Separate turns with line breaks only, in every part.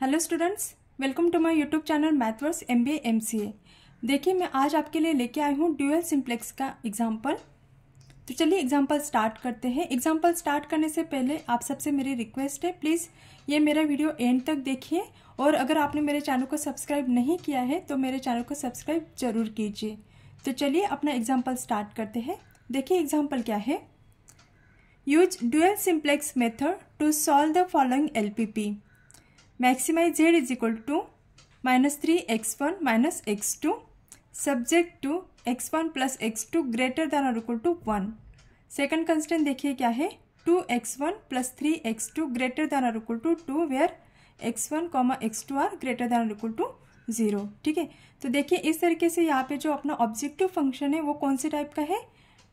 Hello students welcome to my YouTube channel Mathverse M B M C A देखिए मैं आज आपके लिए लेके आई हूँ ड्यूअल सिंप्लेक्स का एग्जाम्पल तो चलिए एग्जाम्पल स्टार्ट करते हैं एग्जाम्पल स्टार्ट करने से पहले आप सबसे मेरी रिक्वेस्ट है प्लीज़ ये मेरा वीडियो एंड तक देखिए और अगर आपने मेरे चैनल को सब्सक्राइब नहीं किया है तो मेरे चैनल को सब्सक्राइब जरूर कीजिए तो चलिए अपना एग्जाम्पल स्टार्ट करते हैं देखिए एग्जाम्पल क्या है use dual simplex method to solve the following L P P maximize Z is equal to minus three X one minus X two subject to X one plus X two greater than और equal to one second constant देखिए क्या है two X one plus three X two greater than और equal to two where X one comma X two are greater than और equal to zero ठीक है तो देखिए इस तरीके से यहाँ पे जो अपना ऑब्जेक्टिव फंक्शन है वो कौन से टाइप का है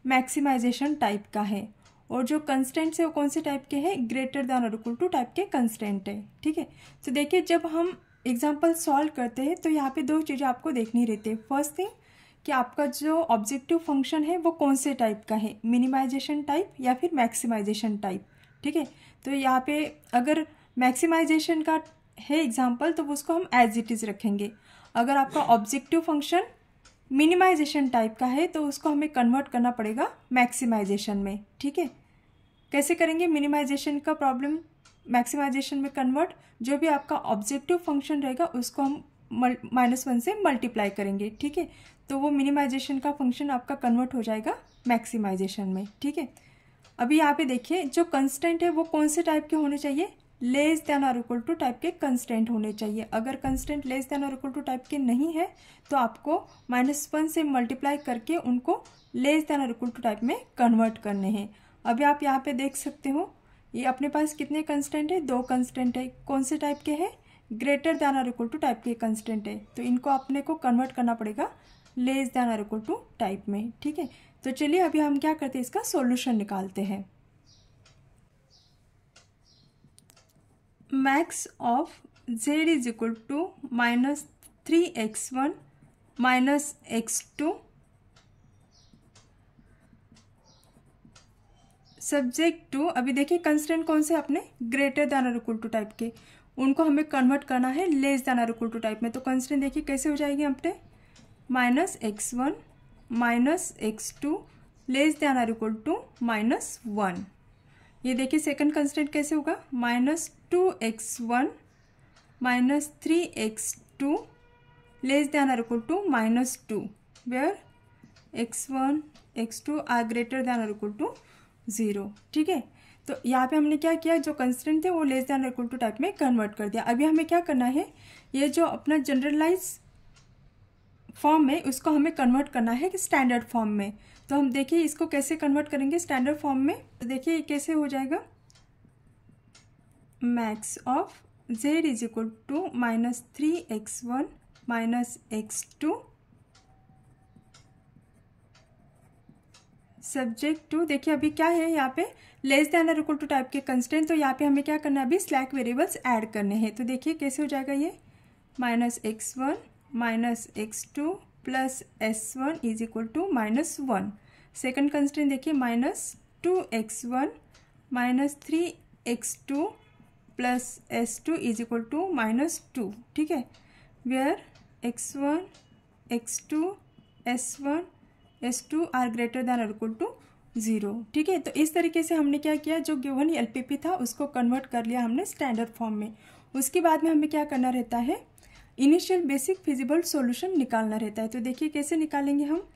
मैक्सिमाइजेशन टाइप का है और जो कंस्टेंट्स है वो कौन से टाइप के हैं ग्रेटर दैन और इक्वल टू टाइप के कंस्टेंट है ठीक है तो देखिए जब हम एग्जाम्पल सॉल्व करते हैं तो यहाँ पे दो चीज़ें आपको देखनी रहती है फर्स्ट थिंग कि आपका जो ऑब्जेक्टिव फंक्शन है वो कौन से टाइप का है मिनिमाइजेशन टाइप या फिर मैक्सिमाइजेशन टाइप ठीक है तो यहाँ पे अगर मैक्सिमाइजेशन का है एग्जाम्पल तो उसको हम एज इट इज़ रखेंगे अगर आपका ऑब्जेक्टिव फंक्शन मिनिमाइजेशन टाइप का है तो उसको हमें कन्वर्ट करना पड़ेगा मैक्सिमाइजेशन में ठीक है कैसे करेंगे मिनिमाइजेशन का प्रॉब्लम मैक्सिमाइजेशन में कन्वर्ट जो भी आपका ऑब्जेक्टिव फंक्शन रहेगा उसको हम माइनस वन से मल्टीप्लाई करेंगे ठीक है तो वो मिनिमाइजेशन का फंक्शन आपका कन्वर्ट हो जाएगा मैक्सिमाइजेशन में ठीक है अभी यहाँ पे देखिए जो कंस्टेंट है वो कौन से टाइप के होने चाहिए लेस देन और इक्वल टू टाइप के कंस्टेंट होने चाहिए अगर कंस्टेंट लेस देन और इक्वल टू टाइप के नहीं है तो आपको माइनस वन से मल्टीप्लाई करके उनको लेस देन और इक्वल टू टाइप में कन्वर्ट करने हैं अभी आप यहाँ पे देख सकते हो ये अपने पास कितने कंस्टेंट है दो कंस्टेंट है कौन से टाइप के हैं ग्रेटर दैन और इक्वल टू टाइप के कंस्टेंट है तो इनको अपने को कन्वर्ट करना पड़ेगा लेस दैन और इक्वल टू टाइप में ठीक है तो चलिए अभी हम क्या करते हैं इसका सोल्यूशन निकालते हैं max of Z is equal to minus three X one minus X two subject to अभी देखिए कंस्टेंट कौन से अपने ग्रेटर दैन और इक्वल टू टाइप के उनको हमें कन्वर्ट करना है लेस दैन और इक्वल टू टाइप में तो कंस्टेंट देखिए कैसे हो जाएगी अपने minus X one minus X two less than और इक्वल टू माइनस वन ये देखिए सेकंड कंस्टेंट कैसे होगा minus two X one minus three X two less than or equal to minus two where X one X two are greater than or equal to zero ठीक है तो यहाँ पे हमने क्या किया जो कंस्टेंट थे वो less than or equal to type में कन्वर्ट कर दिया अभी हमें क्या करना है ये जो अपना जनरलाइज फॉर्म है उसको हमें कन्वर्ट करना है कि स्टैंडर्ड फॉर्म में तो हम देखिए इसको कैसे कन्वर्ट करेंगे स्टैंडर्ड फॉर्म में तो देखिए कैसे हो जाएगा max of Z is equal to minus three X one minus X two subject to देखिए अभी क्या है यहाँ पे लेस देन और इक्वल टू टाइप के कंस्टेंट तो यहाँ पे हमें क्या करना है अभी स्लैक वेरिएबल्स ऐड करने हैं तो देखिए कैसे हो जाएगा ये minus X one minus X two plus S one is equal to minus one second constant देखिए minus two X one minus three X two plus S two is equal to minus two ठीक है where X one X two S one S two are greater than और equal to zero ठीक है तो इस तरीके से हमने क्या किया जो गिवन पी था उसको कन्वर्ट कर लिया हमने स्टैंडर्ड फॉर्म में उसके बाद में हमें क्या करना रहता है इनिशियल बेसिक फिजिबल सॉल्यूशन निकालना रहता है तो देखिए कैसे निकालेंगे हम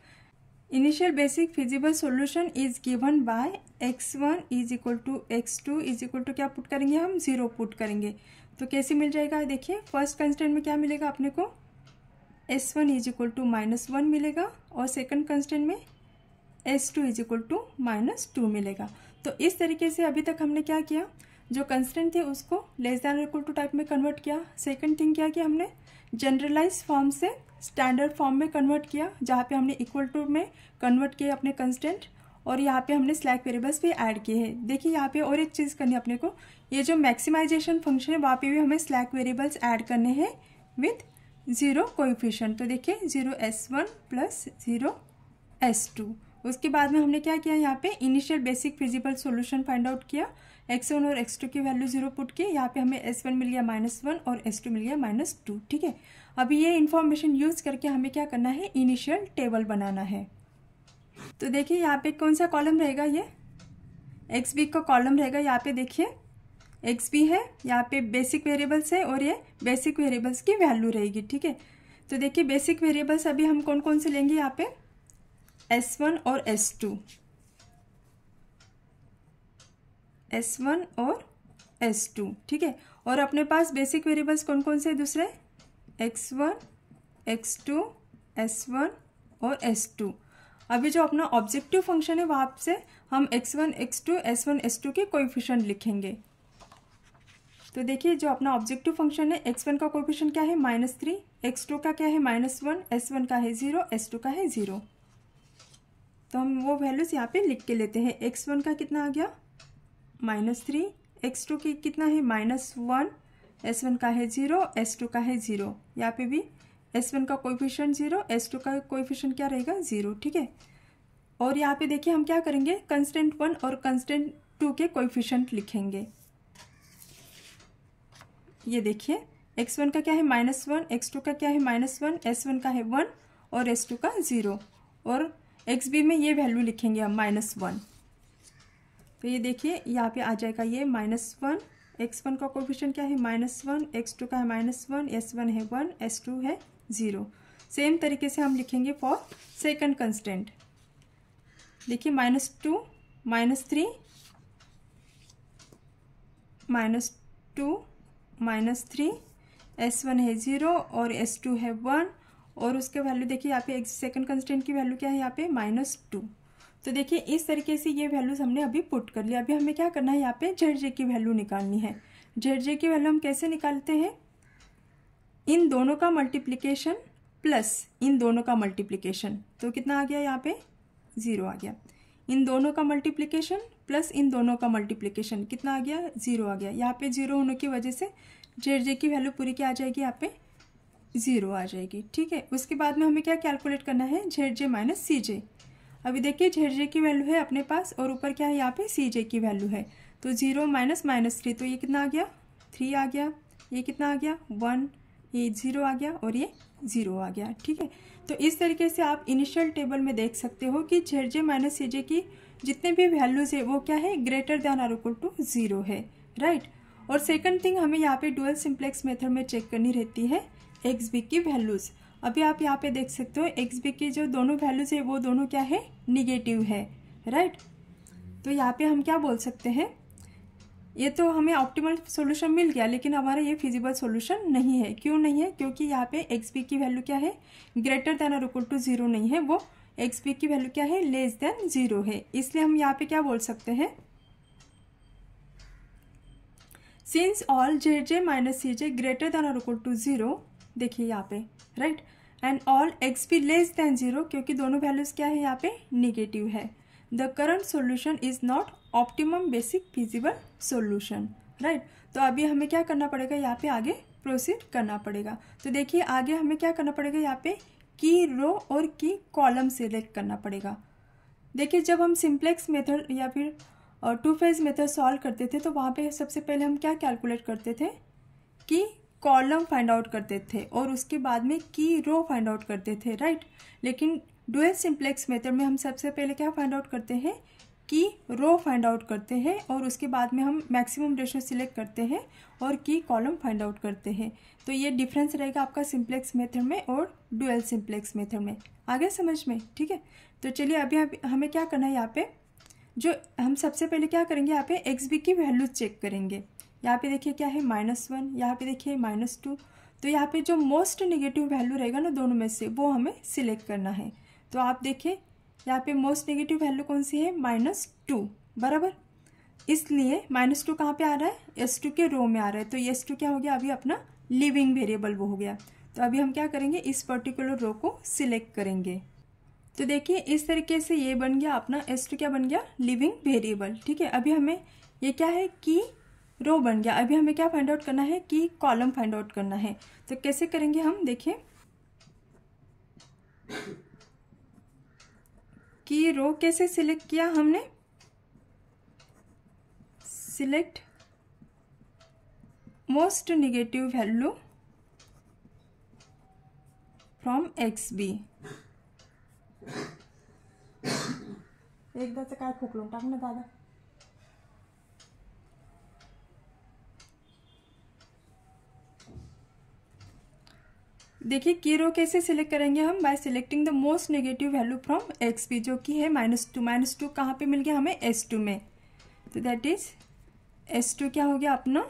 Initial basic feasible solution is given by x1 is equal to x2 is equal to क्या पुट करेंगे हम ज़ीरो पुट करेंगे तो कैसे मिल जाएगा देखिए फर्स्ट कंस्टेंट में क्या मिलेगा अपने को s1 one is equal to minus one मिलेगा और सेकंड कंस्टेंट में s2 two is equal to minus two मिलेगा तो इस तरीके से अभी तक हमने क्या किया जो कंस्टेंट थे उसको less than equal to type में कन्वर्ट किया सेकंड थिंग क्या किया हमने जनरलाइज फॉर्म से स्टैंडर्ड फॉर्म में कन्वर्ट किया जहाँ पे हमने इक्वल टू में कन्वर्ट किए अपने कंस्टेंट और यहाँ पे हमने स्लैक वेरिएबल्स भी ऐड किए हैं देखिए यहाँ पे और एक चीज़ करनी अपने को ये जो मैक्सिमाइजेशन फंक्शन है वहाँ पे भी हमें स्लैक वेरिएबल्स ऐड करने हैं विथ ज़ीरो कोइफिशियंट तो देखिए zero S one plus zero S two उसके बाद में हमने क्या किया यहाँ पे initial basic feasible solution find out किया एक्स वन और एक्स टू की वैल्यू जीरो पुट किए यहाँ पे हमें एस वन मिल गया माइनस वन और एस टू मिल गया माइनस टू ठीक है अभी ये इन्फॉर्मेशन यूज़ करके हमें क्या करना है इनिशियल टेबल बनाना है तो देखिए यहाँ पे कौन सा कॉलम रहेगा ये एक्स बी का कॉलम रहेगा यहाँ पे देखिए एक्स बी है यहाँ पे बेसिक वेरिएबल्स है और ये बेसिक वेरिएबल्स की वैल्यू रहेगी ठीक है तो देखिए बेसिक वेरिएबल्स अभी हम कौन कौन से लेंगे यहाँ पे एस वन और एस टू एस वन और एस टू ठीक है और अपने पास बेसिक वेरिएबल्स कौन कौन से दूसरे X one X two S one और एस टू अभी जो अपना ऑब्जेक्टिव फंक्शन है वहाँ से हम X one X two S one S two के कोइफिशियंट लिखेंगे तो देखिए जो अपना ऑब्जेक्टिव फंक्शन है एक्स वन का कोइफिशियंट क्या है माइनस थ्री एक्स टू का क्या है माइनस वन एस वन का है ज़ीरो एस टू का है ज़ीरो तो हम वो वैल्यूज़ यहाँ पे लिख के लेते हैं एक्स वन का कितना आ गया माइनस थ्री एक्स टू की कितना है माइनस वन एस वन का है जीरो एस टू का है जीरो यहाँ पे भी एस वन का कोईफिशन जीरो एस टू का कोइफिशियंट क्या रहेगा जीरो ठीक है और यहाँ पे देखिए हम क्या करेंगे कंस्टेंट वन और कंस्टेंट टू के कोइफिशियंट लिखेंगे ये देखिए एक्स वन का क्या है माइनस वन एक्स टू का क्या है माइनस वन एस वन का है वन और एस टू का ज़ीरो और एक्स बी में ये वैल्यू लिखेंगे हम माइनस वन तो ये देखिए यहाँ पे आ जाएगा ये माइनस वन एक्स वन का कोफिशन क्या है माइनस वन एक्स टू का है माइनस वन एस वन है वन एस टू है ज़ीरो सेम तरीके से हम लिखेंगे फॉर सेकंड कंस्टेंट देखिए minus two minus three minus two minus three S one है ज़ीरो और एस टू है वन और उसके वैल्यू देखिए यहाँ पे सेकंड कंस्टेंट की वैल्यू क्या है यहाँ पे माइनस टू तो देखिए इस तरीके से ये वैल्यूज़ हमने अभी पुट कर लिया अभी हमें क्या करना है यहाँ पे जेड जे की वैल्यू निकालनी है जेड जे की वैल्यू हम कैसे निकालते हैं इन दोनों का मल्टीप्लीकेशन प्लस इन दोनों का मल्टीप्लीकेशन तो कितना आ गया यहाँ पे ज़ीरो आ गया इन दोनों का मल्टीप्लीकेशन प्लस इन दोनों का मल्टीप्लीकेशन कितना आ गया ज़ीरो आ गया यहाँ पे ज़ीरो होने की वजह से जेड जे की वैल्यू पूरी क्या आ जाएगी यहाँ पे ज़ीरो आ जाएगी ठीक है उसके बाद में हमें क्या कैलकुलेट करना है जेड जे माइनस सी जे अभी देखिए झेड जे की वैल्यू है अपने पास और ऊपर क्या है यहाँ पे सी जे की वैल्यू है तो जीरो माइनस माइनस थ्री तो ये कितना आ गया थ्री आ गया ये कितना आ गया वन ये जीरो आ गया और ये जीरो आ गया ठीक है तो इस तरीके से आप इनिशियल टेबल में देख सकते हो कि झेड जे माइनस सी जे की जितने भी वैल्यूज़ है वो क्या है greater than or equal to zero है राइट और सेकंड थिंग हमें यहाँ पे डुअल सिंप्लेक्स मेथड में चेक करनी रहती है एक्स बी की वैल्यूज़ अभी आप यहाँ पे देख सकते हो एक्स बी की जो दोनों वैल्यूज है वो दोनों क्या है निगेटिव है राइट तो यहाँ पे हम क्या बोल सकते हैं ये तो हमें ऑप्टिमल सोल्यूशन मिल गया लेकिन हमारा ये फिजिबल सोल्यूशन नहीं है क्यों नहीं है क्योंकि यहाँ पे एक्स बी की वैल्यू क्या है ग्रेटर देन और इक्वल टू जीरो नहीं है वो एक्स बी की वैल्यू क्या है लेस देन जीरो है इसलिए हम यहाँ पे क्या बोल सकते हैं since all J J minus C J greater than और इक्वल टू जीरो देखिए यहाँ पे right and all X B less than zero क्योंकि दोनों वैल्यूज़ क्या है यहाँ पे निगेटिव है the current solution is not optimum basic feasible solution right तो अभी हमें क्या करना पड़ेगा यहाँ पे आगे प्रोसीड करना पड़ेगा तो देखिए आगे हमें क्या करना पड़ेगा यहाँ पे की रो और की कॉलम सिलेक्ट करना पड़ेगा देखिए जब हम सिंप्लेक्स मेथड या फिर टू फेज मेथड सॉल्व करते थे तो वहाँ पे सबसे पहले हम क्या कैलकुलेट करते थे कि कॉलम फाइंड आउट करते थे और उसके बाद में की रो फाइंड आउट करते थे राइट लेकिन डुअल सिंप्लेक्स मेथड में हम सबसे पहले क्या फाइंड आउट करते हैं की रो फाइंड आउट करते हैं और उसके बाद में हम मैक्सिमम रेशो सिलेक्ट करते हैं और की कॉलम फाइंड आउट करते हैं तो ये डिफरेंस रहेगा आपका सिंप्लेक्स मेथड में और डुअल सिंप्लेक्स मेथड में आगे समझ में ठीक है तो चलिए अभी आप हमें क्या करना है यहाँ पे जो हम सबसे पहले क्या करेंगे यहाँ पे एक्स बी की वैल्यूज चेक करेंगे यहाँ पे देखिए क्या है माइनस वन यहाँ पे देखिए माइनस टू तो यहाँ पे जो मोस्ट नेगेटिव वैल्यू रहेगा ना दोनों में से वो हमें सिलेक्ट करना है तो आप देखिए यहाँ पे मोस्ट नेगेटिव वैल्यू कौन सी है माइनस टू बराबर इसलिए माइनस टू कहाँ पर आ रहा है एस टू के रो में आ रहा है तो एस टू क्या हो गया अभी अपना लिविंग वेरिएबल वो हो गया तो अभी हम क्या करेंगे इस पर्टिकुलर रो को सिलेक्ट करेंगे तो देखिए इस तरीके से ये बन गया अपना एस टू क्या बन गया लिविंग वेरिएबल ठीक है अभी हमें ये क्या है कि रो बन गया अभी हमें क्या फाइंड आउट करना है कि कॉलम फाइंड आउट करना है तो कैसे करेंगे हम देखें कि रो कैसे सिलेक्ट किया हमने select most negative value from X B एकदाचं काय खोकलून टाक ना दादा देखिए की रो कैसे सिलेक्ट करेंगे हम by selecting the most negative value from X P जो कि है माइनस टू माइनस टू कहाँ पर मिल गया हमें एस टू में तो दैट इज एस टू क्या हो गया अपना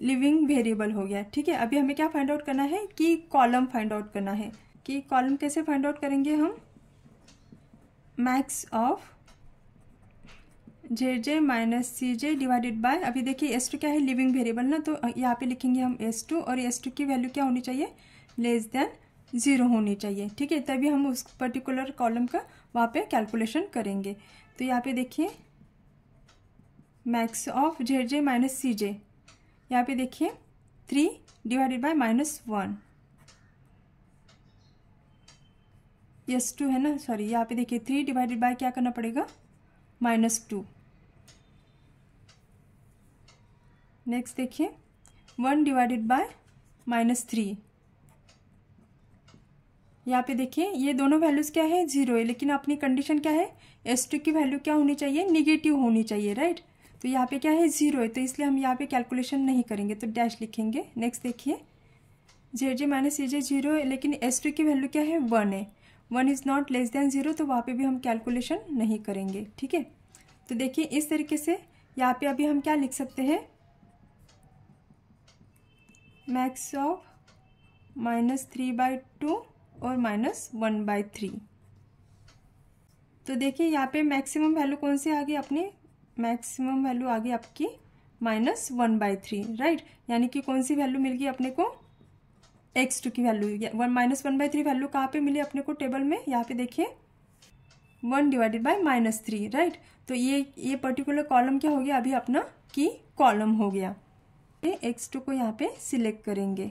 लिविंग वेरिएबल हो गया ठीक है अभी हमें क्या फाइंड आउट करना है कि कॉलम फाइंड आउट करना है कि कॉलम कैसे फाइंड आउट करेंगे हम max of J J minus C J divided by अभी देखिए एस टू क्या है लिविंग वेरिएबल ना तो यहाँ पे लिखेंगे हम एस टू और एस टू की वैल्यू क्या होनी चाहिए लेस देन ज़ीरो होनी चाहिए ठीक है तभी हम उस पर्टिकुलर कॉलम का वहाँ पे कैलकुलेशन करेंगे तो यहाँ पे देखिए max of J J minus C J यहाँ पे देखिए three divided by minus one S two है ना सॉरी यहाँ पे देखिए थ्री डिवाइडेड बाय क्या करना पड़ेगा माइनस टू नेक्स्ट देखिए one divided by minus three यहाँ पे देखिए ये दोनों वैल्यूज़ क्या है जीरो है लेकिन अपनी कंडीशन क्या है एस टू की वैल्यू क्या होनी चाहिए निगेटिव होनी चाहिए राइट तो यहाँ पे क्या है जीरो है तो इसलिए हम यहाँ पे कैलकुलेशन नहीं करेंगे तो डैश लिखेंगे नेक्स्ट देखिए जे जे माइनस ये जे जीरो है लेकिन एस टू की वैल्यू क्या है वन है one is not less than zero तो वहाँ पे भी हम कैलकुलेशन नहीं करेंगे ठीक है तो देखिए इस तरीके से यहाँ पे अभी हम क्या लिख सकते हैं max of minus three by two और माइनस वन बाई थ्री तो देखिए यहाँ पे मैक्सिमम वैल्यू कौन सी आ गई अपनी मैक्सिमम वैल्यू आ गई आपकी minus one by three right यानी कि कौन सी वैल्यू मिल गई अपने को एक्स टू की value one minus one by three value कहाँ पे मिली अपने को टेबल में यहाँ पे देखिए one divided by minus three right तो ये ये पर्टिकुलर कॉलम क्या हो गया अभी अपना की कॉलम हो गया एक्स टू को यहाँ पे सिलेक्ट करेंगे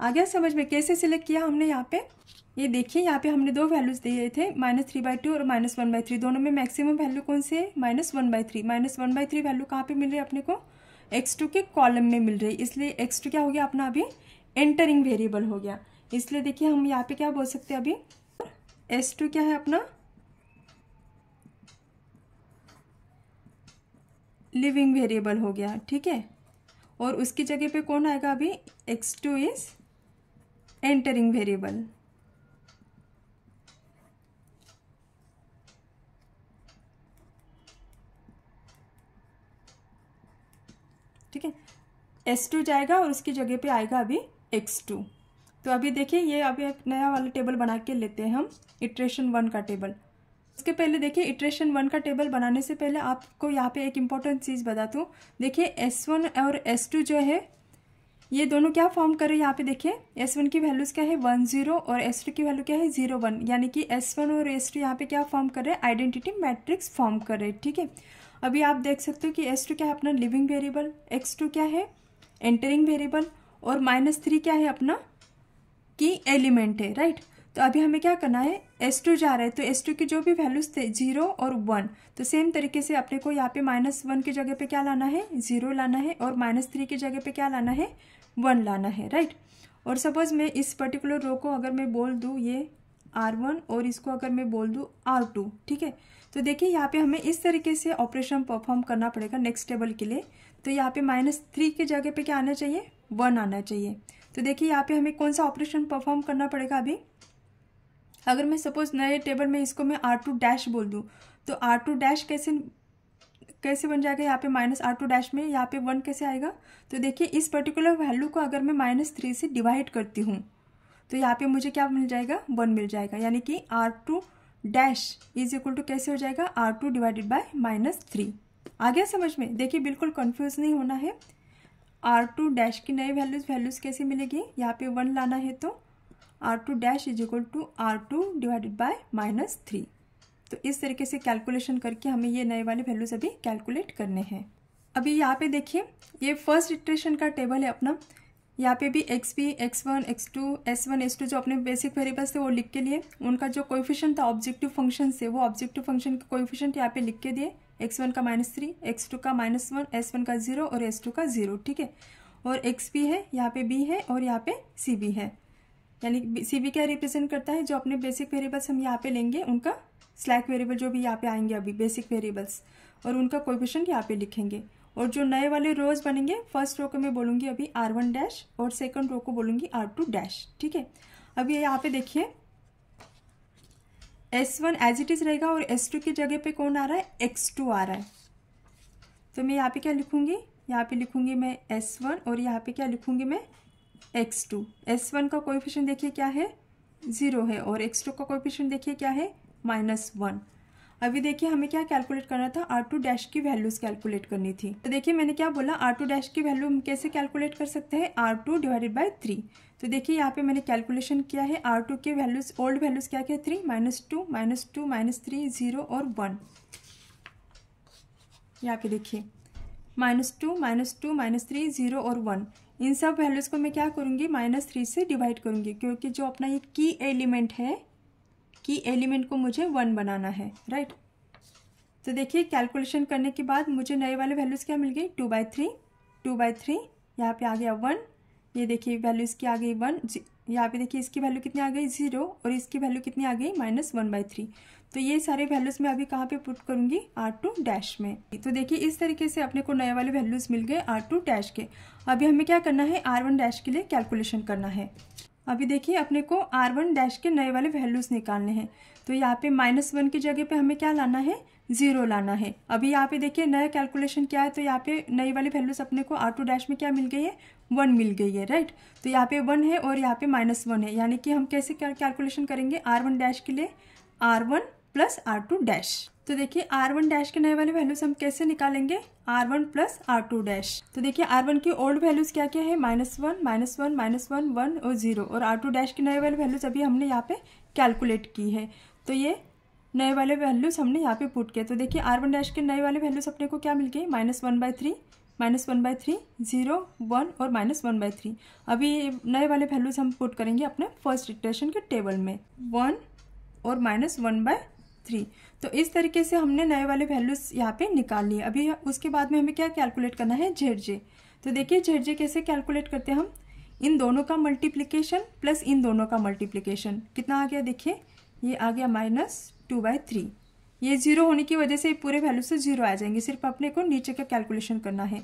आ गया समझ में कैसे सिलेक्ट किया हमने यहाँ पे ये यह देखिए यहाँ पे हमने दो वैल्यूज दिए थे माइनस थ्री बाई टू और माइनस वन बाई थ्री दोनों में मैक्सिमम वैल्यू कौन से है minus one by three minus one by three value कहाँ पे मिल रही है अपने को x2 के कॉलम में मिल रही है इसलिए एक्स टू क्या हो गया अपना अभी एंटरिंग वेरिएबल हो गया इसलिए देखिए हम यहाँ पे क्या बोल सकते हैं अभी एस टू क्या है अपना लिविंग वेरिएबल हो गया ठीक है और उसकी जगह पे कौन आएगा अभी X two is entering variable ठीक है एस टू जाएगा और उसकी जगह पे आएगा अभी एक्स टू तो अभी देखिए ये अभी एक नया वाला टेबल बना के लेते हैं हम इटरेशन वन का टेबल उसके पहले देखिए इटरेशन वन का टेबल बनाने से पहले आपको यहाँ पे एक इम्पॉर्टेंट चीज़ बता दूँ देखिए एस वन और एस टू जो है ये दोनों क्या फॉर्म कर रहे हैं यहाँ पे देखिए एस वन की वैल्यूज़ क्या है वन जीरो और एस टू की वैल्यू क्या है जीरो वन यानी कि एस वन और एस टू यहाँ पे क्या फॉर्म कर रहे हैं आइडेंटिटी मैट्रिक्स फॉर्म कर रहे हैं ठीक है अभी आप देख सकते हो कि एस टू क्या है अपना लिविंग वेरिएबल एक्स टू क्या है एंटरिंग वेरिएबल और माइनस थ्री क्या है अपना की एलिमेंट है राइट right? तो अभी हमें क्या करना है एस टू जा रहा है तो एस टू की जो भी वैल्यूज थे जीरो और वन तो सेम तरीके से अपने को यहाँ पे माइनस वन की जगह पे क्या लाना है जीरो लाना है और माइनस थ्री की जगह पे क्या लाना है वन लाना है राइट और सपोज मैं इस पर्टिकुलर रो को अगर मैं बोल दूँ ये आर वन और इसको अगर मैं बोल दूँ आर टू ठीक है तो देखिए यहाँ पे हमें इस तरीके से ऑपरेशन परफॉर्म करना पड़ेगा नेक्स्ट टेबल के लिए तो यहाँ पे माइनस थ्री की जगह पे क्या आना चाहिए वन आना चाहिए तो देखिए यहाँ पे हमें कौन सा ऑपरेशन परफॉर्म करना पड़ेगा अभी अगर मैं सपोज नए टेबल में इसको मैं आर टू डैश बोल दूँ तो आर टू डैश कैसे कैसे बन जाएगा यहाँ पे माइनस आर टू डैश में यहाँ पे वन कैसे आएगा तो देखिए इस पर्टिकुलर वैल्यू को अगर मैं माइनस थ्री से डिवाइड करती हूँ तो यहाँ पे मुझे क्या मिल जाएगा वन मिल जाएगा यानी कि R two dash is equal to कैसे हो जाएगा R two divided by minus three आ गया समझ में देखिए बिल्कुल कन्फ्यूज नहीं होना है आर टू डैश की नई वैल्यूज वैल्यूज कैसे मिलेगी यहाँ पे वन लाना है तो R two dash is equal to R two divided by minus three तो इस तरीके से कैलकुलेशन करके हमें ये नए वाले वैल्यूज अभी कैलकुलेट करने हैं अभी यहाँ पे देखिए ये फर्स्ट इटरेशन का टेबल है अपना यहाँ पे भी X P X one X two S one S two जो अपने बेसिक वेरिएबल्स थे वो लिख के लिए उनका जो कोइफिशियन था ऑब्जेक्टिव फंक्शन से वो ऑब्जेक्टिव फंक्शन के कोइफिशियंट यहाँ पे लिख के दिए एक्स वन का माइनस थ्री एक्स टू का माइनस वन एस वन का जीरो और एस टू का जीरो ठीक है और एक्स पी है यहाँ पे बी है और यहाँ पे सी बी है यानी सी वी क्या रिप्रेजेंट करता है जो अपने बेसिक वेरिएबल्स हम यहाँ पे लेंगे उनका स्लैक वेरिएबल जो भी यहाँ पे आएंगे अभी बेसिक वेरिएबल्स और उनका कोविशन यहाँ पे लिखेंगे और जो नए वाले रोज बनेंगे फर्स्ट रो को मैं बोलूँगी अभी आर वन डैश और सेकेंड रो को बोलूँगी आर टू डैश ठीक है अभी यहाँ पे देखिए S one as it is रहेगा और एस टू की जगह पे कौन आ रहा है एक्स टू आ रहा है तो मैं यहाँ पे क्या लिखूंगी यहाँ पे लिखूंगी मैं एस वन और यहाँ पे क्या लिखूंगी मैं एक्स टू एस वन का कोएफिशिएंट देखिए क्या है ज़ीरो है और एक्स टू का कोएफिशिएंट देखिए क्या है माइनस वन अभी देखिए हमें क्या कैलकुलेट करना था आर टू डैश की वैल्यूज़ कैलकुलेट करनी थी तो देखिए मैंने क्या बोला आर टू डैश की वैल्यू हम कैसे कैलकुलेट कर सकते हैं R two divided by three तो देखिए यहाँ पे मैंने कैलकुलेशन किया है आर टू के वैल्यूज़ ओल्ड वैल्यूज़ क्या क्या three minus two minus two minus three zero और वन यहाँ पे देखिए minus two minus two minus three zero और वन इन सब वैल्यूज़ को मैं क्या करूँगी माइनस थ्री से डिवाइड करूँगी क्योंकि जो अपना ये की एलिमेंट है की एलिमेंट को मुझे वन बनाना है राइट तो देखिए कैलकुलेशन करने के बाद मुझे नए वाले वैल्यूज़ क्या मिल गई two by three two by three यहाँ पे आ गया वन ये देखिए वैल्यूज़ की आ गई वन यहाँ पे देखिए इसकी वैल्यू कितनी आ गई जीरो और इसकी वैल्यू कितनी आ गई माइनस वन बाई थ्री तो ये सारे वैल्यूज़ मैं अभी कहाँ पे पुट करूंगी आर टू डैश में तो देखिए इस तरीके से अपने को नए वाले वैल्यूज़ मिल गए आर टू डैश के अभी हमें क्या करना है आर वन डैश के लिए कैलकुलेशन करना है अभी देखिए अपने को आर वन डैश के नए वाले वैल्यूज़ निकालने हैं तो यहाँ पे माइनस वन की जगह पे हमें क्या लाना है जीरो लाना है अभी यहाँ पे देखिए नया कैलकुलेशन क्या है तो यहाँ पे नई वाली वैल्यूज अपने को आर टू डैश में क्या मिल गई है वन मिल गई है राइट तो यहाँ पे वन है और यहाँ पे माइनस वन है यानी कि हम कैसे कैलकुलेशन करेंगे आर वन डैश के लिए R one plus R two dash तो देखिए आर वन डैश के नए वाले वैल्यूज हम कैसे निकालेंगे R one plus R two dash तो देखिए आर वन की ओल्ड वैल्यूज क्या क्या है minus one minus one minus one one और जीरो और आर टू डैश के नए वाले वैल्यूज अभी हमने यहाँ पे कैलकुलेट की है तो ये नए वाले वैल्यूज हमने यहाँ पे पुट किया तो देखिए आर वन डैश के नए वाले वैल्यूज अपने को क्या मिल गए minus one by three minus one by three zero one और माइनस वन बाई थ्री अभी नए वाले वैल्यूज हम पुट करेंगे अपने फर्स्ट इटरेशन के टेबल में वन और माइनस वन बाय थ्री तो इस तरीके से हमने नए वाले वैल्यूज यहाँ पे निकाल लिए अभी उसके बाद में हमें क्या कैलकुलेट करना है झेड जे तो देखिए झेड जे कैसे कैलकुलेट करते हैं हम इन दोनों का मल्टीप्लीकेशन प्लस इन दोनों का मल्टीप्लीकेशन कितना आ गया देखिए ये आ गया माइनस टू बाई थ्री ये जीरो होने की वजह से पूरे वैल्यू से जीरो आ जाएंगे सिर्फ अपने को नीचे का कैलकुलेशन करना है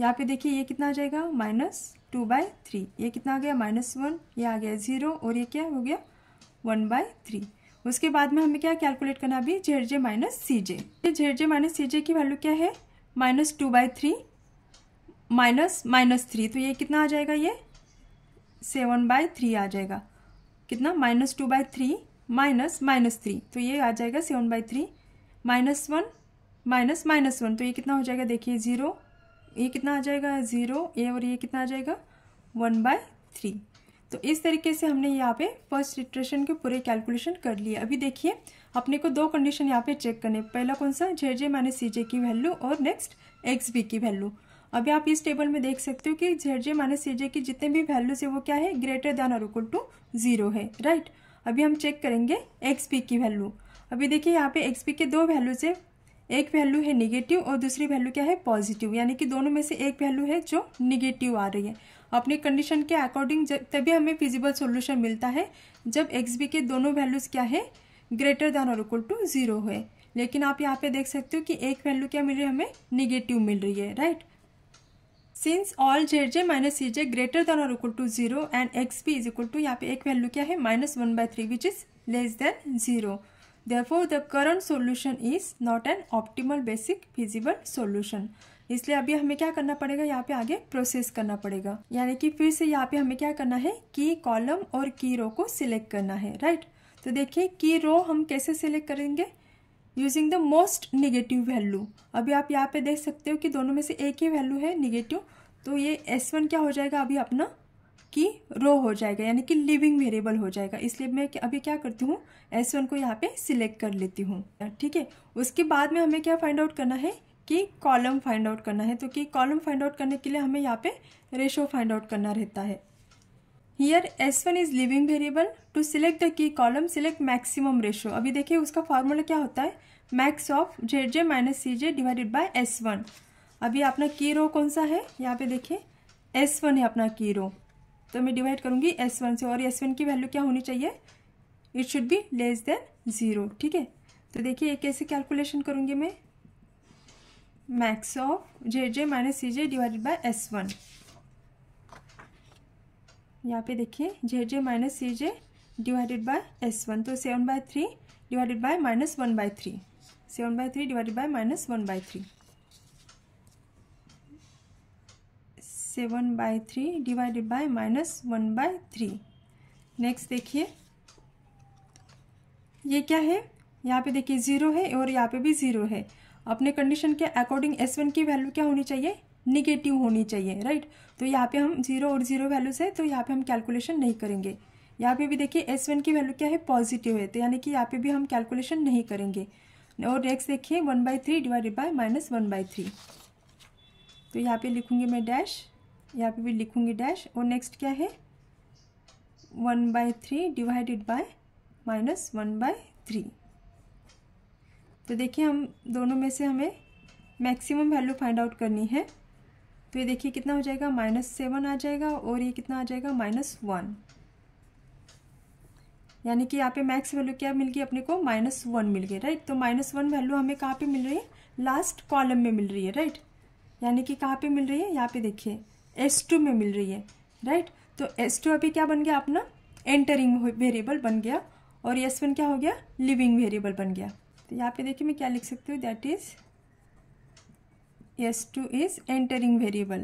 यहाँ पे देखिए ये कितना आ जाएगा माइनस टू बाई थ्री ये कितना आ गया माइनस वन ये आ गया जीरो और ये क्या हो गया वन बाई थ्री उसके बाद में हमें क्या कैलकुलेट करना अभी जेड जे माइनस सी जे ये Z J minus C J की वैल्यू क्या है minus two by three minus minus three तो ये कितना आ जाएगा ये सेवन बाई थ्री आ जाएगा कितना minus two by three minus minus three तो ये आ जाएगा seven by three minus one minus minus one तो ये कितना हो जाएगा देखिए ज़ीरो ये कितना आ जाएगा ज़ीरो ए और ये कितना आ जाएगा वन बाय थ्री तो इस तरीके से हमने यहाँ पे फर्स्ट इटरेशन के पूरे कैलकुलेशन कर लिए अभी देखिए अपने को दो कंडीशन यहाँ पे चेक करने पहला कौन सा जे जे माइनस सी जे की वैल्यू और नेक्स्ट एक्स बी की वैल्यू अभी आप इस टेबल में देख सकते हो कि जे जे माइनस सी जे की जितने भी वैल्यूज है वो क्या है ग्रेटर दैन और इक्वल टू जीरो है राइट right? अभी हम चेक करेंगे एक्स पी की वैल्यू अभी देखिए यहाँ पे एक्स पी के दो वैल्यूज है एक वैल्यू है निगेटिव और दूसरी वैल्यू क्या है पॉजिटिव यानी कि दोनों में से एक वैल्यू है जो निगेटिव आ रही है अपने कंडीशन के अकॉर्डिंग तभी हमें फिजिबल सोल्यूशन मिलता है जब एक्स बी के दोनों वैल्यूज़ क्या है ग्रेटर दैन और इक्वल टू जीरो है लेकिन आप यहाँ पे देख सकते हो कि एक वैल्यू क्या मिल रही है हमें निगेटिव मिल रही है right since all Z J minus C J greater than और equal to zero and X P is equal to यहाँ पे एक वैल्यू क्या है minus one by three which is less than zero therefore the current solution is not an optimal basic feasible solution इसलिए अभी हमें क्या करना पड़ेगा यहाँ पे आगे प्रोसेस करना पड़ेगा यानी कि फिर से यहाँ पे हमें क्या करना है की कॉलम और की रो को सिलेक्ट करना है राइट तो देखिए की रो हम कैसे सिलेक्ट करेंगे using the most negative value अभी आप यहाँ पे देख सकते हो कि दोनों में से एक ही वैल्यू है निगेटिव तो ये एस वन क्या हो जाएगा अभी अपना कि रो हो जाएगा यानी कि लिविंग वेरिएबल हो जाएगा इसलिए मैं अभी क्या करती हूँ एस वन को यहाँ पे सिलेक्ट कर लेती हूँ ठीक है उसके बाद में हमें क्या फाइंड आउट करना है कि कॉलम फाइंड आउट करना है तो कि कॉलम फाइंड आउट करने के लिए हमें यहाँ पे रेशो फाइंड आउट करना रहता है here S1 is leaving variable to select the key column select maximum ratio अभी देखिए उसका फॉर्मूला क्या होता है max of Z J minus C J divided by S one अभी अपना की रो कौन सा है यहाँ पे देखिए एस वन है अपना की रो तो मैं डिवाइड करूँगी एस वन से और एस वन की वैल्यू क्या होनी चाहिए it should be less than zero ठीक है तो देखिए एक कैसे कैलकुलेशन करूँगी मैं max of J J minus C J divided by S one यहाँ पे देखिए J J minus C J divided by S one तो seven by three divided by minus one by three seven by three divided by minus one by three seven by three divided by minus one by three next देखिए ये क्या है यहाँ पे देखिए zero है और यहाँ पे भी ज़ीरो है अपने कंडीशन के अकॉर्डिंग एस वन की वैल्यू क्या होनी चाहिए निगेटिव होनी चाहिए राइट तो यहाँ पे हम जीरो और जीरो वैल्यूज है तो यहाँ पे हम कैलकुलेशन नहीं करेंगे यहाँ पे भी देखिए एस वन की वैल्यू क्या है पॉजिटिव है तो यानी कि यहाँ पे भी हम कैलकुलेशन नहीं करेंगे और नेक्स्ट देखिए one by three divided by minus one by three तो यहाँ पे लिखूँगी मैं डैश यहाँ पे भी लिखूँगी डैश और नेक्स्ट क्या है one by three divided by minus one by three तो देखिए हम दोनों में से हमें मैक्सिमम वैल्यू फाइंड आउट करनी है तो ये देखिए कितना हो जाएगा माइनस सेवन आ जाएगा और ये कितना आ जाएगा माइनस वन यानी कि यहाँ पे मैक्स वैल्यू क्या मिल गई अपने को माइनस वन मिल गई राइट तो माइनस वन वैल्यू हमें कहाँ पे मिल रही है लास्ट कॉलम में मिल रही है राइट यानी कि कहाँ पे मिल रही है यहाँ पे देखिए एस टू में मिल रही है राइट तो एस टू अभी क्या बन गया अपना एंटरिंग वेरिएबल बन गया और एस वन क्या हो गया लिविंग वेरिएबल बन गया तो यहाँ पे देखिए मैं क्या लिख सकती हूँ that is s2 is entering variable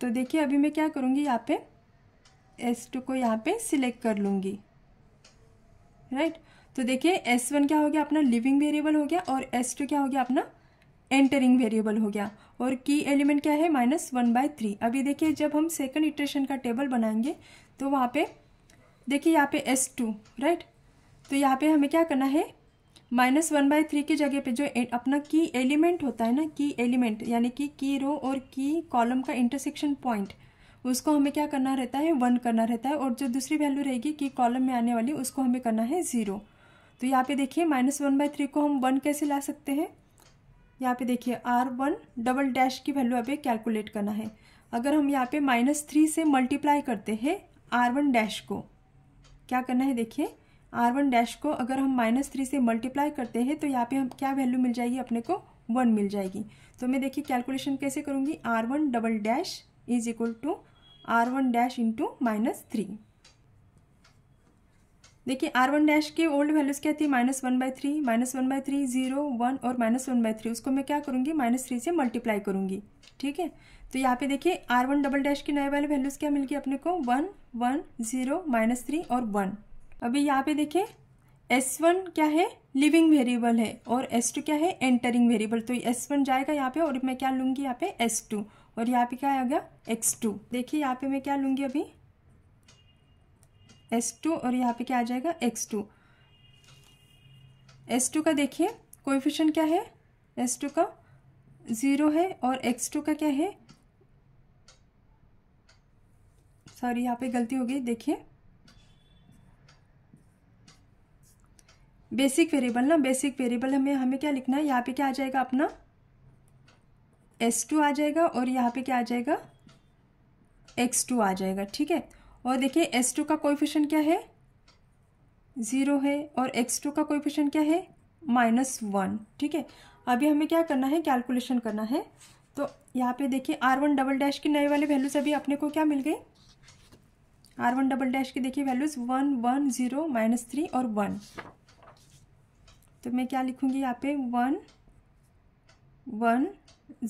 तो देखिए अभी मैं क्या करूँगी यहाँ पे S2 को यहाँ पे सिलेक्ट कर लूँगी राइट right? तो देखिए S1 क्या हो गया अपना लिविंग वेरिएबल हो गया और S2 क्या हो गया अपना एंटरिंग वेरिएबल हो गया और की एलिमेंट क्या है माइनस वन बाय थ्री अभी देखिए जब हम सेकंड इटरेशन का टेबल बनाएंगे तो वहाँ पे देखिए यहाँ पे एस टू राइट तो यहाँ पे हमें क्या करना है माइनस वन बाई थ्री की जगह पे जो अपना की एलिमेंट होता है ना की एलिमेंट यानी कि की रो और की कॉलम का इंटरसेक्शन पॉइंट उसको हमें क्या करना रहता है वन करना रहता है और जो दूसरी वैल्यू रहेगी की कॉलम में आने वाली उसको हमें करना है ज़ीरो तो यहाँ पे देखिए माइनस वन बाई थ्री को हम वन कैसे ला सकते हैं यहाँ पे देखिए आर वन डबल डैश की वैल्यू अभी कैलकुलेट करना है अगर हम यहाँ पे माइनस थ्री से मल्टीप्लाई करते हैं आर वन डैश को क्या करना है देखिए आर वन डैश को अगर हम माइनस थ्री से मल्टीप्लाई करते हैं तो यहाँ पे हम क्या वैल्यू मिल जाएगी अपने को वन मिल जाएगी तो मैं देखिए कैलकुलेशन कैसे करूँगी R one double dash is equal to R one dash into minus three देखिए आर वन डैश के ओल्ड वैल्यूज़ क्या थी minus one by three minus one by three zero one और माइनस वन बाई थ्री उसको मैं क्या करूँगी minus three से मल्टीप्लाई करूँगी ठीक है तो यहाँ पे देखिए आर वन डबल डैश की नए वाले वैल्यूज़ क्या मिल गई अपने को one one zero minus three और वन अभी यहाँ पे देखिए एस वन क्या है लिविंग वेरिएबल है और एस टू क्या है एंटरिंग वेरिएबल तो एस वन जाएगा यहाँ पे और मैं क्या लूंगी यहाँ पे एस टू और यहाँ पे क्या आएगा एक्स टू देखिए यहाँ पे मैं क्या लूंगी अभी एस टू और यहाँ पे क्या आ जाएगा एक्स टू एस टू का देखिए कोएफिशिएंट क्या है एस टू का ज़ीरो है और एक्स टू का क्या है सॉरी यहाँ पे गलती हो गई देखिए बेसिक वेरिएबल ना बेसिक वेरिएबल हमें हमें क्या लिखना है यहाँ पे क्या आ जाएगा अपना एस टू आ जाएगा और यहाँ पे क्या आ जाएगा एक्स टू आ जाएगा ठीक है और देखिए एस टू का फिशन क्या है ज़ीरो है और एक्स टू का फिशन क्या है माइनस वन ठीक है अभी हमें क्या करना है कैलकुलेशन करना है तो यहाँ पे देखिए आर वन डबल डैश की नए वाले वैल्यूज अभी अपने को क्या मिल गई आर वन डबल डैश की देखिए values one one zero minus three और वन तो मैं क्या लिखूँगी यहाँ पे one one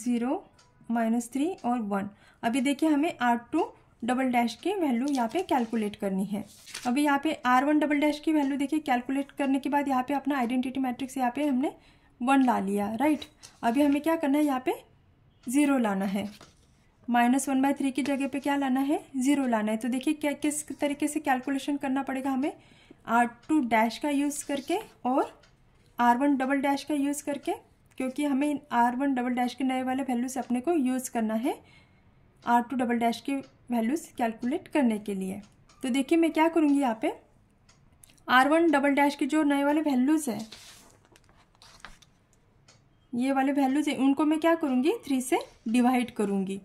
zero minus three और वन अभी देखिए हमें आर टू डबल डैश की वैल्यू यहाँ पे कैलकुलेट करनी है अभी यहाँ पे आर वन डबल डैश की वैल्यू देखिए कैलकुलेट करने के बाद यहाँ पे अपना आइडेंटिटी मैट्रिक्स यहाँ पे हमने वन ला लिया राइट अभी हमें क्या करना है यहाँ पे ज़ीरो लाना है माइनस वन बाई थ्री की जगह पे क्या लाना है ज़ीरो लाना है तो देखिए क्या किस तरीके से कैलकुलेशन करना पड़ेगा हमें आर टू डैश का यूज़ करके और आर वन डबल डैश का यूज़ करके क्योंकि हमें इन आर वन डबल डैश के नए वाले वैल्यूज अपने को यूज़ करना है आर टू डबल डैश के वैल्यूज़ कैलकुलेट करने के लिए तो देखिए मैं क्या करूँगी यहाँ पे आर वन डबल डैश के जो नए वाले वैल्यूज़ हैं ये वाले वैल्यूज़ हैं उनको मैं क्या करूँगी थ्री से डिवाइड करूँगी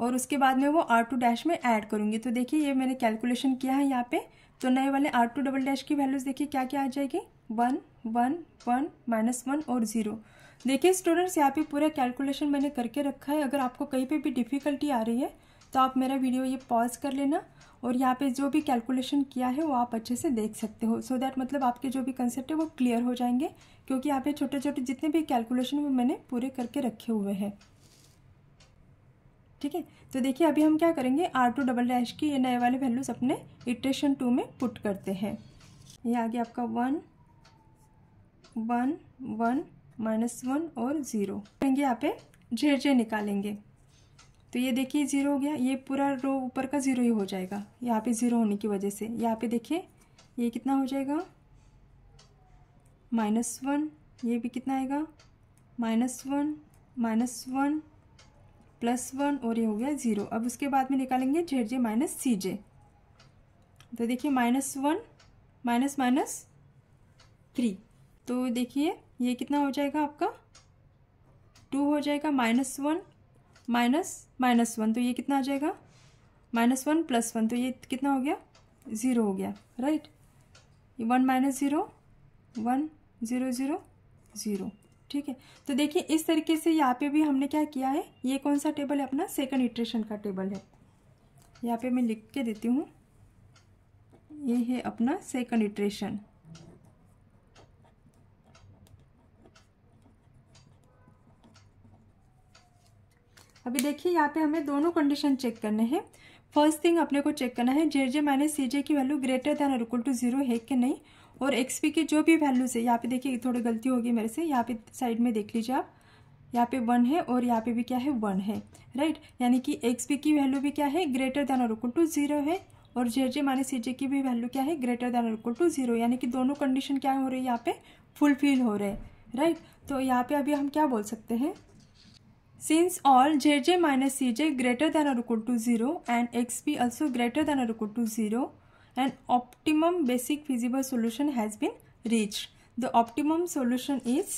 और उसके बाद में वो आर टू डैश में ऐड करूँगी तो देखिए ये मैंने कैलकुलेशन किया है यहाँ पे तो नए वाले आर टू डबल डैश की वैल्यूज़ देखिए क्या क्या आ जाएगी one one one minus one और ज़ीरो देखिए स्टूडेंट्स यहाँ पे पूरा कैलकुलेशन मैंने करके रखा है अगर आपको कहीं पे भी डिफ़िकल्टी आ रही है तो आप मेरा वीडियो ये पॉज कर लेना और यहाँ पे जो भी कैलकुलेशन किया है वो आप अच्छे से देख सकते हो सो so दैट मतलब आपके जो भी कंसेप्ट है वो क्लियर हो जाएंगे क्योंकि यहाँ पे छोटे छोटे जितने भी कैलकुलेशन वो मैंने पूरे करके रखे हुए हैं ठीक है तो देखिए अभी हम क्या करेंगे आर टू डबल डैश की ये नए वाले वैल्यूज़ अपने इटरेशन टू में पुट करते हैं ये आ गया आपका one one one minus one और ज़ीरो करेंगे यहाँ पे झेर झेर निकालेंगे तो ये देखिए ज़ीरो हो गया ये पूरा रो ऊपर का ज़ीरो ही हो जाएगा यहाँ पे ज़ीरो होने की वजह से यहाँ पे देखिए ये कितना हो जाएगा माइनस वन ये भी कितना आएगा minus one minus one plus one और ये हो गया ज़ीरो अब उसके बाद में निकालेंगे Z J minus C J तो देखिए minus one minus minus three तो देखिए ये कितना हो जाएगा आपका टू हो जाएगा minus one minus minus one तो ये कितना आ जाएगा माइनस वन प्लस वन तो ये कितना हो गया ज़ीरो हो गया right one minus zero one zero zero zero ठीक है तो देखिए इस तरीके से यहाँ पे भी हमने क्या किया है ये कौन सा टेबल है अपना सेकंड इटरेशन का टेबल है यहाँ पे मैं लिख के देती हूँ ये है अपना सेकंड इटरेशन अभी देखिए यहाँ पे हमें दोनों कंडीशन चेक करने हैं फर्स्ट थिंग अपने को चेक करना है जे जे माइनस सी जे की वैल्यू ग्रेटर दैन और इक्वल टू जीरो है कि नहीं और एक्स पी के जो भी वैल्यूज़ है यहाँ पे देखिए थोड़ी गलती होगी मेरे से यहाँ पे साइड में देख लीजिए आप यहाँ पे वन है और यहाँ पे भी क्या है वन है राइट यानी कि एक्स पी की वैल्यू भी क्या है ग्रेटर देन और इक्वल टू जीरो है और जे जे माइनस सी जे की भी वैल्यू क्या है ग्रेटर देन और इक्वल टू जीरो यानी कि दोनों कंडीशन क्या हो रही है यहाँ पे फुलफिल हो रहे हैं राइट तो यहाँ पे अभी हम क्या बोल सकते हैं since all J J minus C J greater than और equal to zero and X P also greater than और equal to zero an optimum basic feasible solution has been reached. The optimum solution is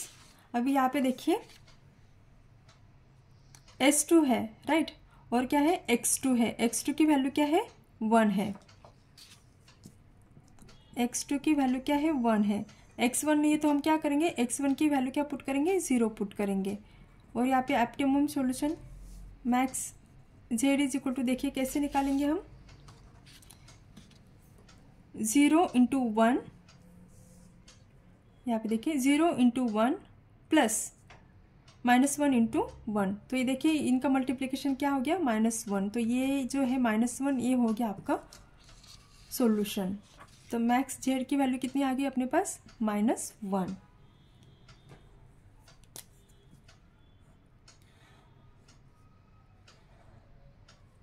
अभी यहाँ पे देखिए S2 है right right? और क्या है X2 है X2 की वैल्यू क्या है वन है X2 की वैल्यू क्या है वन है X1 है तो हम क्या करेंगे X1 की वैल्यू क्या पुट करेंगे ज़ीरो पुट करेंगे और यहाँ पे optimum solution max Z is equal to देखिए कैसे निकालेंगे हम ज़ीरो इंटू वन यहाँ पे देखिए zero into one plus minus one into one तो ये देखिए इनका मल्टीप्लिकेशन क्या हो गया माइनस वन तो ये जो है माइनस वन ये हो गया आपका सोल्यूशन तो मैक्स जेड की वैल्यू कितनी आ गई अपने पास माइनस वन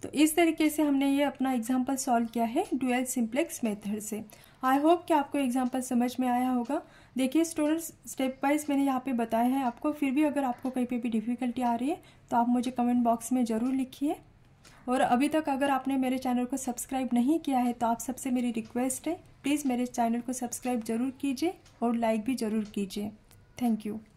तो इस तरीके से हमने ये अपना एग्जाम्पल सॉल्व किया है डुअल सिंप्लेक्स मेथड से आई होप कि आपको एग्जाम्पल समझ में आया होगा देखिए स्टूडेंट्स स्टेप वाइज मैंने यहाँ पे बताया है आपको फिर भी अगर आपको कहीं पे भी डिफ़िकल्टी आ रही है तो आप मुझे कमेंट बॉक्स में ज़रूर लिखिए और अभी तक अगर आपने मेरे चैनल को सब्सक्राइब नहीं किया है तो आप सबसे मेरी रिक्वेस्ट है प्लीज़ मेरे चैनल को सब्सक्राइब ज़रूर कीजिए और लाइक भी ज़रूर कीजिए थैंक यू